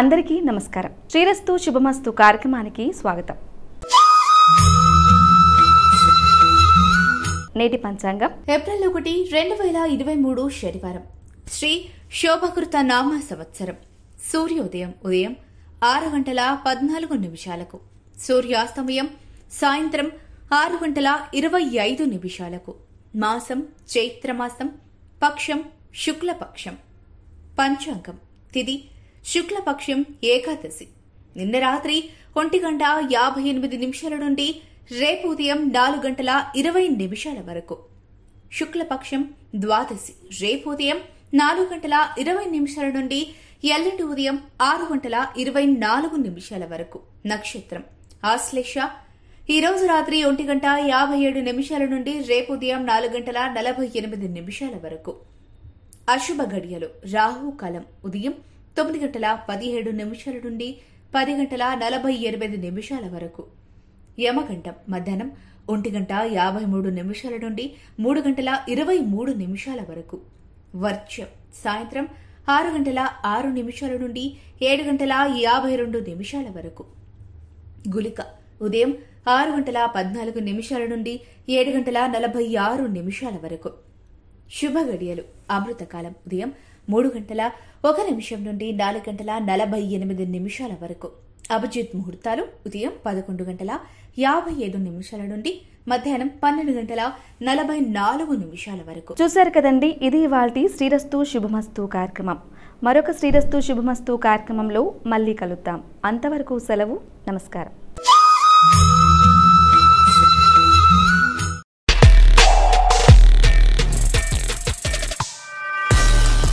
అందరికీ నమస్కారం శ్రీరస్తు శుభమస్తు కార్యక్రమానికి స్వాగతం నేటి పంచాంగం ఏప్రిల్ ఒకటి రెండు వేల ఇరవై మూడు శనివారం శ్రీ శోభకృత నామ సంవత్సరం సూర్యోదయం ఉదయం ఆరు గంటల పద్నాలుగు నిమిషాలకు సూర్యాస్తమయం సాయంత్రం ఆరు గంటల ఇరవై ఐదు నిమిషాలకు మాసం చైత్రమాసం పక్షం శుక్లపక్షం పంచాంగం తిది శుక్లపక్షం ఏకాదశి నిన్న రాత్రి ఒంటి గంట యాభై ఎనిమిది నిమిషాల నుండి రేపు ఉదయం నాలుగు గంటల ఇరవై నిమిషాల వరకు శుక్లపక్షం ద్వాదశి రేపు ఉదయం నాలుగు గంటల ఇరవై నిమిషాల నుండి ఎల్లుండి ఉదయం ఆరు గంటల ఇరవై నాలుగు నిమిషాల వరకు నక్షత్రం ఆశ్లేష ఈ రోజు రాత్రి ఒంటి గంట యాభై ఏడు నిమిషాల నుండి రేపు ఉదయం నాలుగు గంటల నలభై ఎనిమిది నిమిషాల వరకు అశుభ గడియలు రాహుకాలం ఉదయం తొమ్మిది గంటల పదిహేడు నిమిషాల నుండి పది గంటల నలభై ఎనిమిది నిమిషాల వరకు యమగంటం మధ్యాహ్నం ఒంటి గంట యాభై మూడు నిమిషాల నుండి మూడు గంటల ఇరవై మూడు నిమిషాల వరకు వర్చ్యం సాయంత్రం ఆరు గంటల ఆరు నిమిషాల నుండి ఏడు గంటల యాభై రెండు నిమిషాల వరకు గులిక ఉదయం ఆరు గంటల పద్నాలుగు నిమిషాల నుండి ఏడు గంటల నలభై ఆరు నిమిషాల వరకు శుభ గడియలు అమృతకాలం ఉదయం మూడు గంటల ఒక నిమిషం నుండి నాలుగు గంటల నలభై ఎనిమిది నిమిషాల వరకు అభిజిత్ ముహూర్తాలు ఉదయం పదకొండు గంటల యాభై ఐదు నిమిషాల నుండి మధ్యాహ్నం పన్నెండు గంటల నలభై నాలుగు నిమిషాల వరకు చూశారు కదండి ఇది ఇవాళ శ్రీరస్తు శుభమస్తు కార్యక్రమం మరొక శ్రీరస్తు శుభమస్తు కార్యక్రమంలో మళ్ళీ కలుద్దాం అంతవరకు సెలవు నమస్కారం